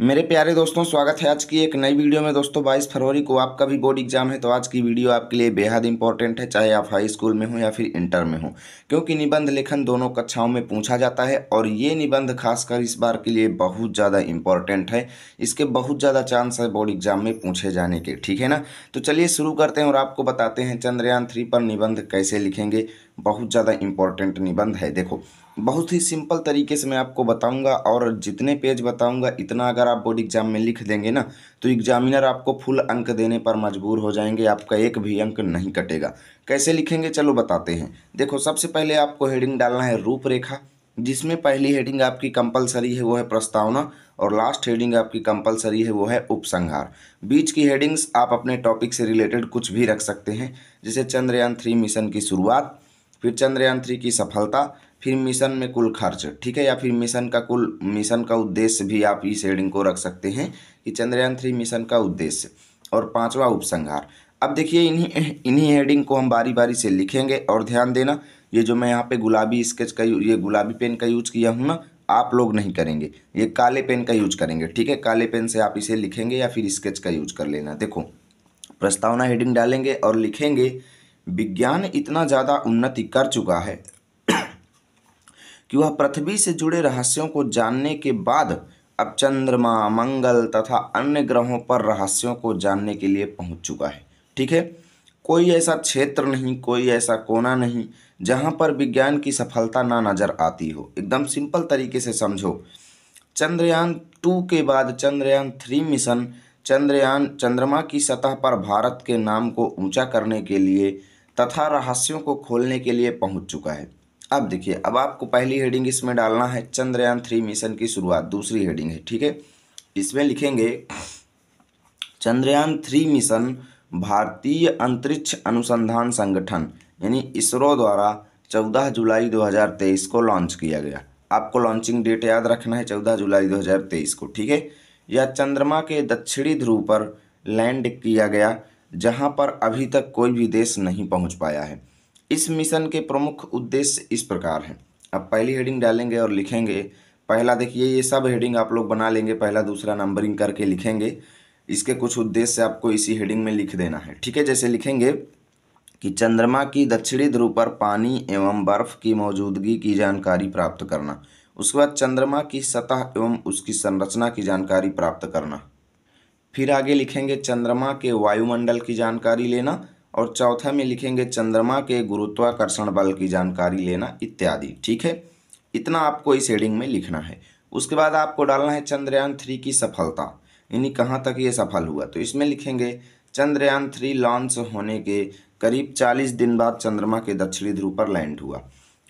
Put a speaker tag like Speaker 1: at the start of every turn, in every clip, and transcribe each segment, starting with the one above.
Speaker 1: मेरे प्यारे दोस्तों स्वागत है आज की एक नई वीडियो में दोस्तों 22 फरवरी को आपका भी बोर्ड एग्जाम है तो आज की वीडियो आपके लिए बेहद इंपॉर्टेंट है चाहे आप हाई स्कूल में हो या फिर इंटर में हो क्योंकि निबंध लेखन दोनों कक्षाओं में पूछा जाता है और ये निबंध खासकर इस बार के लिए बहुत ज़्यादा इंपॉर्टेंट है इसके बहुत ज़्यादा चांस है बोर्ड एग्जाम में पूछे जाने के ठीक है ना तो चलिए शुरू करते हैं और आपको बताते हैं चंद्रयान थ्री पर निबंध कैसे लिखेंगे बहुत ज़्यादा इंपॉर्टेंट निबंध है देखो बहुत ही सिंपल तरीके से मैं आपको बताऊंगा और जितने पेज बताऊंगा इतना अगर आप बोर्ड एग्ज़ाम में लिख देंगे ना तो एग्जामिनर आपको फुल अंक देने पर मजबूर हो जाएंगे आपका एक भी अंक नहीं कटेगा कैसे लिखेंगे चलो बताते हैं देखो सबसे पहले आपको हेडिंग डालना है रूपरेखा जिसमें पहली हेडिंग आपकी कंपलसरी है वो है प्रस्तावना और लास्ट हेडिंग आपकी कंपलसरी है वो है उपसंहार बीच की हेडिंग्स आप अपने टॉपिक से रिलेटेड कुछ भी रख सकते हैं जैसे चंद्रयान थ्री मिशन की शुरुआत फिर चंद्रयान थ्री की सफलता फिर मिशन में कुल खर्च ठीक है या फिर मिशन का कुल मिशन का उद्देश्य भी आप इस हेडिंग को रख सकते हैं कि चंद्रयान थ्री मिशन का उद्देश्य और पांचवा उपसंहार अब देखिए इन्हीं इन्हीं हेडिंग को हम बारी बारी से लिखेंगे और ध्यान देना ये जो मैं यहाँ पे गुलाबी स्केच का ये गुलाबी पेन का यूज किया हूँ ना आप लोग नहीं करेंगे ये काले पेन का यूज करेंगे ठीक है काले पेन से आप इसे लिखेंगे या फिर स्केच का यूज कर लेना देखो प्रस्तावना हेडिंग डालेंगे और लिखेंगे विज्ञान इतना ज़्यादा उन्नति कर चुका है कि वह पृथ्वी से जुड़े रहस्यों को जानने के बाद अब चंद्रमा मंगल तथा अन्य ग्रहों पर रहस्यों को जानने के लिए पहुंच चुका है ठीक है कोई ऐसा क्षेत्र नहीं कोई ऐसा कोना नहीं जहां पर विज्ञान की सफलता ना नज़र आती हो एकदम सिंपल तरीके से समझो चंद्रयान टू के बाद चंद्रयान थ्री मिशन चंद्रयान चंद्रमा की सतह पर भारत के नाम को ऊंचा करने के लिए तथा रहस्यों को खोलने के लिए पहुंच चुका है अब देखिए अब आपको पहली हेडिंग इसमें डालना है चंद्रयान थ्री मिशन की शुरुआत दूसरी हेडिंग है ठीक है इसमें लिखेंगे चंद्रयान थ्री मिशन भारतीय अंतरिक्ष अनुसंधान संगठन यानी इसरो द्वारा 14 जुलाई 2023 को लॉन्च किया गया आपको लॉन्चिंग डेट याद रखना है 14 जुलाई 2023 को ठीक है यह चंद्रमा के दक्षिणी ध्रुव पर लैंड किया गया जहां पर अभी तक कोई भी देश नहीं पहुंच पाया है इस मिशन के प्रमुख उद्देश्य इस प्रकार हैं अब पहली हेडिंग डालेंगे और लिखेंगे पहला देखिए ये सब हेडिंग आप लोग बना लेंगे पहला दूसरा नंबरिंग करके लिखेंगे इसके कुछ उद्देश्य आपको इसी हेडिंग में लिख देना है ठीक है जैसे लिखेंगे कि चंद्रमा की दक्षिणी ध्रुव पर पानी एवं बर्फ की मौजूदगी की जानकारी प्राप्त करना उसके बाद चंद्रमा की सतह एवं उसकी संरचना की जानकारी प्राप्त करना फिर आगे लिखेंगे चंद्रमा के वायुमंडल की जानकारी लेना और चौथा में लिखेंगे चंद्रमा के गुरुत्वाकर्षण बल की जानकारी लेना इत्यादि ठीक है इतना आपको इस हेडिंग में लिखना है उसके बाद आपको डालना है चंद्रयान थ्री की सफलता यानी कहाँ तक ये सफल हुआ तो इसमें लिखेंगे चंद्रयान थ्री लॉन्च होने के करीब 40 दिन बाद चंद्रमा के दक्षिणी ध्रुव पर लैंड हुआ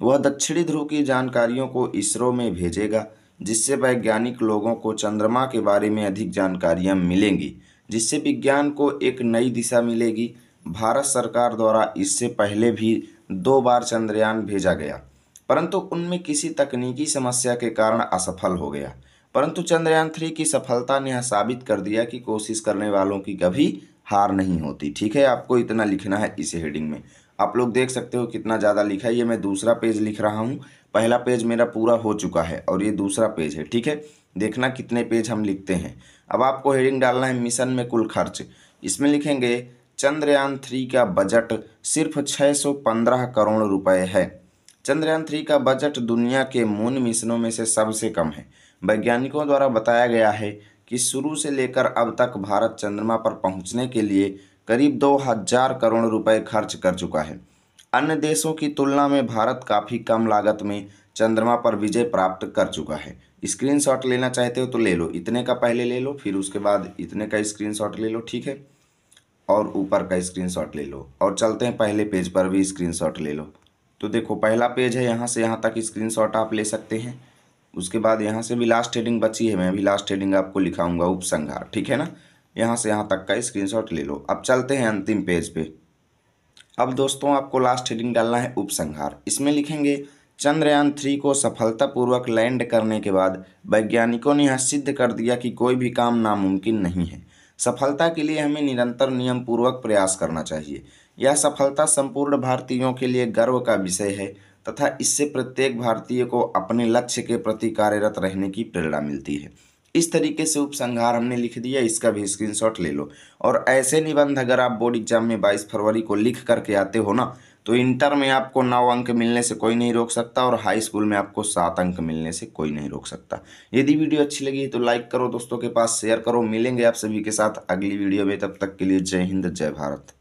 Speaker 1: वह दक्षिणी ध्रुव की जानकारियों को इसरो में भेजेगा जिससे वैज्ञानिक लोगों को चंद्रमा के बारे में अधिक जानकारियाँ मिलेंगी जिससे विज्ञान को एक नई दिशा मिलेगी भारत सरकार द्वारा इससे पहले भी दो बार चंद्रयान भेजा गया परंतु उनमें किसी तकनीकी समस्या के कारण असफल हो गया परंतु चंद्रयान थ्री की सफलता ने यह साबित कर दिया कि कोशिश करने वालों की कभी हार नहीं होती ठीक है आपको इतना लिखना है इस हेडिंग में आप लोग देख सकते हो कितना ज़्यादा लिखा है ये मैं दूसरा पेज लिख रहा हूँ पहला पेज मेरा पूरा हो चुका है और ये दूसरा पेज है ठीक है देखना कितने पेज हम लिखते हैं अब आपको हेडिंग डालना है मिशन में कुल खर्च इसमें लिखेंगे चंद्रयान थ्री का बजट सिर्फ 615 करोड़ रुपए है चंद्रयान थ्री का बजट दुनिया के मून मिशनों में से सबसे कम है वैज्ञानिकों द्वारा बताया गया है कि शुरू से लेकर अब तक भारत चंद्रमा पर पहुंचने के लिए करीब दो हज़ार करोड़ रुपए खर्च कर चुका है अन्य देशों की तुलना में भारत काफ़ी कम लागत में चंद्रमा पर विजय प्राप्त कर चुका है स्क्रीनशॉट लेना चाहते हो तो ले लो इतने का पहले ले लो फिर उसके बाद इतने का स्क्रीनशॉट ले लो ठीक है और ऊपर का स्क्रीनशॉट ले लो और चलते हैं पहले पेज पर भी स्क्रीनशॉट ले लो तो देखो पहला पेज है यहाँ से यहाँ तक स्क्रीनशॉट आप ले सकते हैं उसके बाद यहाँ से भी लास्ट हेडिंग बची है मैं भी लास्ट हेडिंग आपको लिखाऊंगा उपसंहार ठीक है ना यहाँ से यहाँ तक का स्क्रीनशॉट ले लो अब चलते हैं अंतिम पेज पे अब दोस्तों आपको लास्ट हेडिंग डालना है उपसंहार इसमें लिखेंगे चंद्रयान थ्री को सफलतापूर्वक लैंड करने के बाद वैज्ञानिकों ने यह सिद्ध कर दिया कि कोई भी काम नामुमकिन नहीं है सफलता के लिए हमें निरंतर नियम पूर्वक प्रयास करना चाहिए यह सफलता संपूर्ण भारतीयों के लिए गर्व का विषय है तथा इससे प्रत्येक भारतीय को अपने लक्ष्य के प्रति कार्यरत रहने की प्रेरणा मिलती है इस तरीके से उपसंहार हमने लिख दिया इसका भी स्क्रीनशॉट ले लो और ऐसे निबंध अगर आप बोर्ड एग्जाम में बाईस फरवरी को लिख करके आते हो ना तो इंटर में आपको नौ अंक मिलने से कोई नहीं रोक सकता और हाई स्कूल में आपको सात अंक मिलने से कोई नहीं रोक सकता यदि वीडियो अच्छी लगी है तो लाइक करो दोस्तों के पास शेयर करो मिलेंगे आप सभी के साथ अगली वीडियो में तब तक के लिए जय हिंद जय भारत